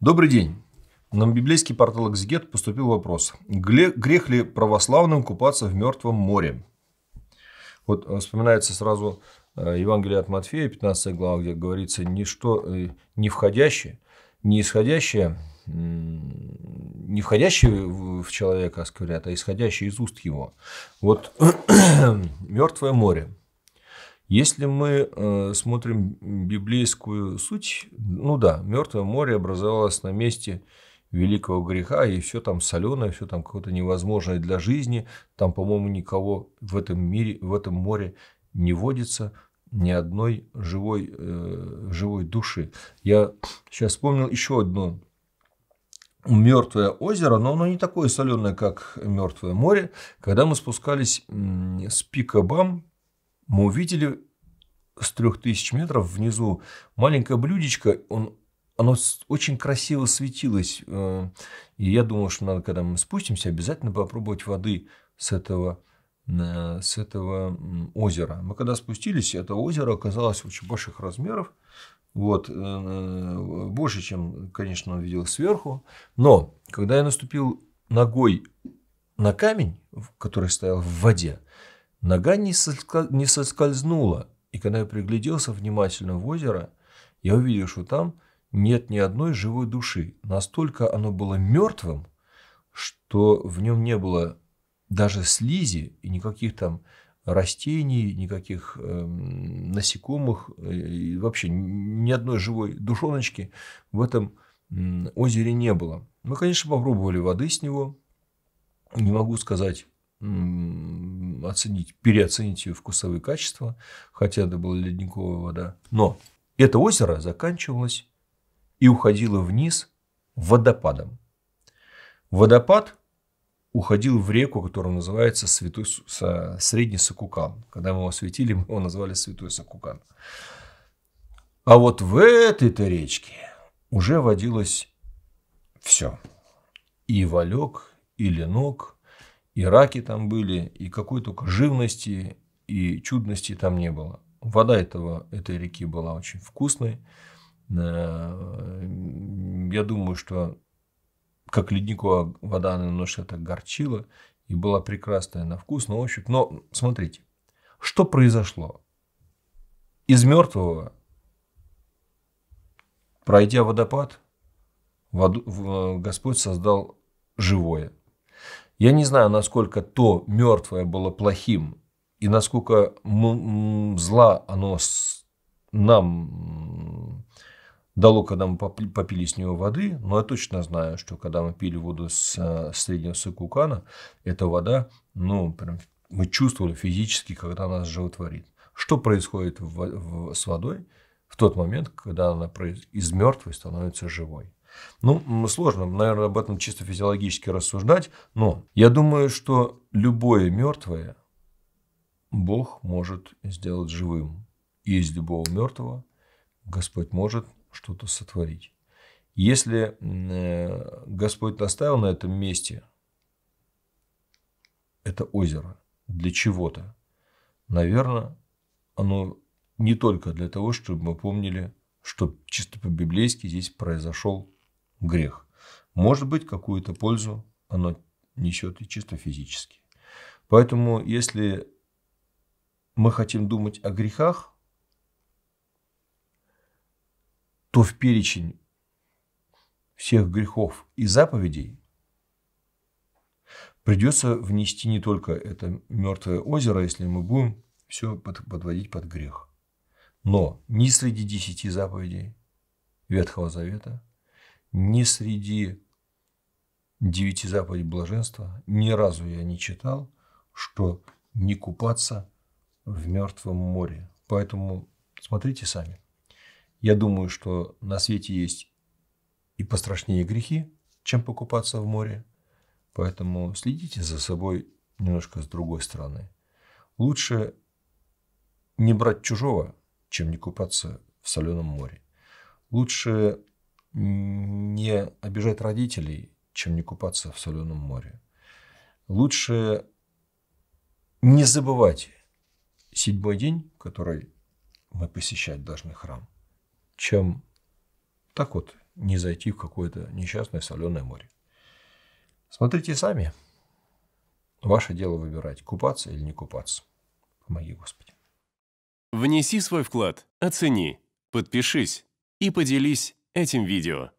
Добрый день. На библейский портал «Экзегет» поступил вопрос. Грех ли православным купаться в Мертвом море? Вот э, вспоминается сразу э, Евангелие от Матфея, 15 глава, где говорится, ничто э, не входящее, не исходящее, не входящее в человека, скорее, а исходящее из уст его. Вот Мертвое море. Если мы э, смотрим библейскую суть, ну да, Мертвое море образовалось на месте великого греха, и все там соленое, все там какое-то невозможное для жизни. Там, по-моему, никого в этом мире, в этом море не водится ни одной живой, э, живой души. Я сейчас вспомнил еще одно мертвое озеро, но оно не такое соленое, как мертвое море. Когда мы спускались с пика Бам, мы увидели с трех тысяч метров внизу маленькое блюдечко, он, оно очень красиво светилось. Э, и я думал, что надо, когда мы спустимся, обязательно попробовать воды с этого э, с этого озера. Мы когда спустились, это озеро оказалось очень больших размеров, вот, э, больше, чем, конечно, он видел сверху. Но когда я наступил ногой на камень, который стоял в воде, Нога не, соскользнула, и когда я пригляделся внимательно в озеро, я увидел, что там нет ни одной живой души. Настолько оно было мертвым, что в нем не было даже слизи и никаких там растений, никаких э, насекомых, э, вообще ни одной живой душоночки в этом э, озере не было. Мы, конечно, попробовали воды с него. Не могу сказать, оценить, переоценить ее вкусовые качества, хотя это была ледниковая вода. Но это озеро заканчивалось и уходило вниз водопадом. Водопад уходил в реку, которая называется Святой, Средний Сакукан. Когда мы его осветили, мы его назвали Святой Сакукан. А вот в этой-то речке уже водилось все. И валек, и ленок, и раки там были, и какой только живности и чудности там не было. Вода этого, этой реки была очень вкусной. Э, я думаю, что как ледниковая вода она немножко так горчила и была прекрасная на вкус, на ощупь. Но смотрите, что произошло? Из мертвого, пройдя водопад, э, Господь создал живое – я не знаю, насколько то мертвое было плохим и насколько зла оно нам дало, когда мы попили с него воды, но я точно знаю, что когда мы пили воду с э, среднего сыкукана, эта вода, ну, прям мы чувствовали физически, когда нас животворит. Что происходит в, в, с водой в тот момент, когда она из мертвой становится живой? Ну, сложно, наверное, об этом чисто физиологически рассуждать, но я думаю, что любое мертвое Бог может сделать живым. И из любого мертвого Господь может что-то сотворить. Если э, Господь наставил на этом месте это озеро для чего-то, наверное, оно не только для того, чтобы мы помнили, что чисто по-библейски здесь произошел грех. Может быть, какую-то пользу оно несет и чисто физически. Поэтому, если мы хотим думать о грехах, то в перечень всех грехов и заповедей придется внести не только это мертвое озеро, если мы будем все подводить под грех. Но ни среди десяти заповедей Ветхого Завета – ни среди девяти заповедей блаженства ни разу я не читал, что не купаться в мертвом море. Поэтому смотрите сами. Я думаю, что на свете есть и пострашнее грехи, чем покупаться в море. Поэтому следите за собой немножко с другой стороны. Лучше не брать чужого, чем не купаться в соленом море. Лучше не обижать родителей, чем не купаться в соленом море. Лучше не забывать седьмой день, который мы посещать должны храм, чем так вот не зайти в какое-то несчастное соленое море. Смотрите сами. Ваше дело выбирать, купаться или не купаться. Помоги, Господи. Внеси свой вклад, оцени, подпишись и поделись этим видео.